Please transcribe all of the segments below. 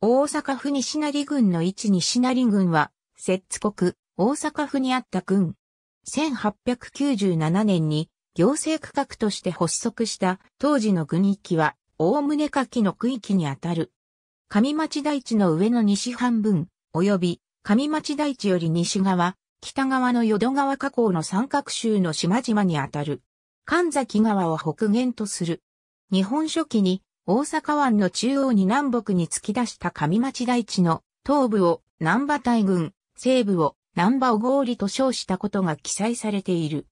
大阪府西成郡の一西成郡は、摂津国、大阪府にあった郡。1897年に行政区画として発足した当時の郡域は、大胸下記の区域にあたる。上町台地の上の西半分、及び上町台地より西側、北側の淀川河口の三角州の島々にあたる。神崎川を北限とする。日本初期に大阪湾の中央に南北に突き出した上町台地の東部を南波大群、西部を南波小郡と称したことが記載されている。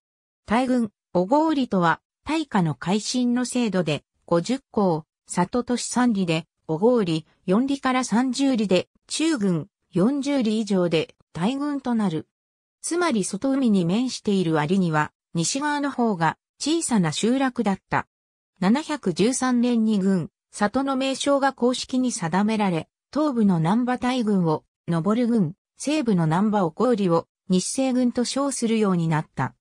大群、小郡とは、大化の改新の制度で、50校、里都市3里で、小郡、4里から30里で、中軍、40里以上で、大群となる。つまり外海に面している割には、西側の方が小さな集落だった。713年に軍、里の名称が公式に定められ、東部の南波大軍を、上る軍、西部の南波を売を、日清軍と称するようになった。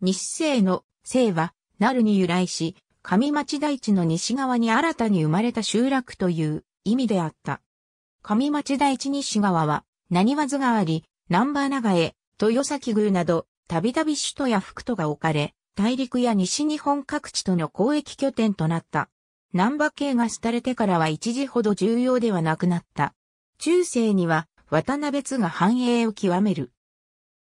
日清の西は、なるに由来し、上町大地の西側に新たに生まれた集落という意味であった。上町大地西側は、何わずがあり、南波長江、豊崎宮など、たびたび首都や副都が置かれ、大陸や西日本各地との交易拠点となった。南波系が廃れてからは一時ほど重要ではなくなった。中世には渡辺津が繁栄を極める。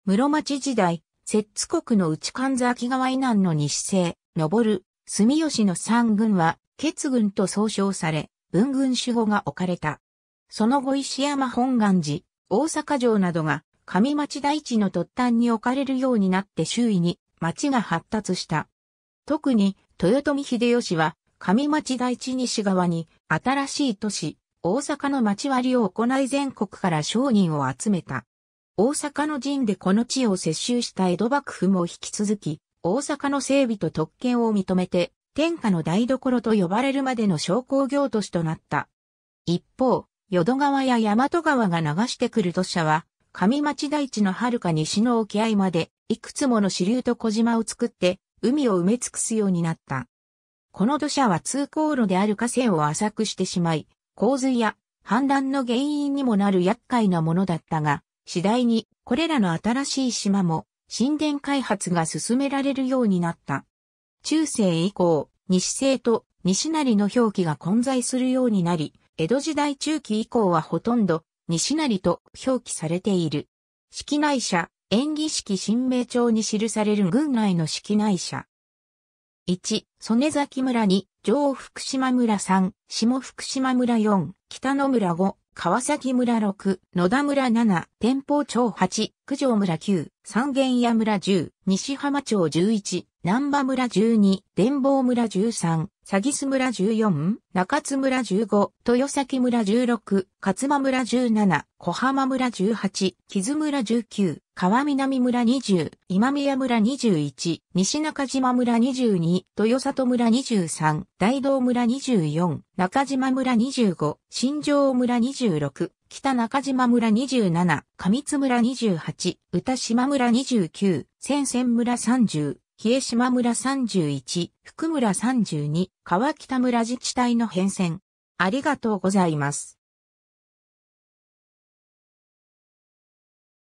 室町時代、摂津国の内神津秋川以南の西西、登る、住吉の三軍は、欠軍と総称され、文軍守護が置かれた。その後石山本願寺、大阪城などが、上町大地の突端に置かれるようになって周囲に町が発達した。特に豊臣秀吉は上町大地西側に新しい都市、大阪の町割りを行い全国から商人を集めた。大阪の陣でこの地を接収した江戸幕府も引き続き、大阪の整備と特権を認めて、天下の台所と呼ばれるまでの商工業都市となった。一方、淀川や大和川が流してくる土砂は、上町大地の遥か西の沖合までいくつもの支流と小島を作って、海を埋め尽くすようになった。この土砂は通行路である河川を浅くしてしまい、洪水や氾濫の原因にもなる厄介なものだったが、次第にこれらの新しい島も神殿開発が進められるようになった。中世以降、西西と西成の表記が混在するようになり、江戸時代中期以降はほとんど西成と表記されている。式内社、演技式新名帳に記される軍内の式内者。1、曽根崎村2、上福島村3、下福島村4、北野村5、川崎村6、野田村7、天保町8、九条村9、三軒屋村10、西浜町11、南波村12、伝坊村13、詐欺す村14、中津村15、豊崎村16、勝間村17、小浜村18、木津村19、川南村20、今宮村21、西中島村22、豊里村23、大道村24、中島村25、新城村26、北中島村27、上津村28、歌島村29、千仙村30、比江島村31、福村32、川北村自治体の変遷。ありがとうございます。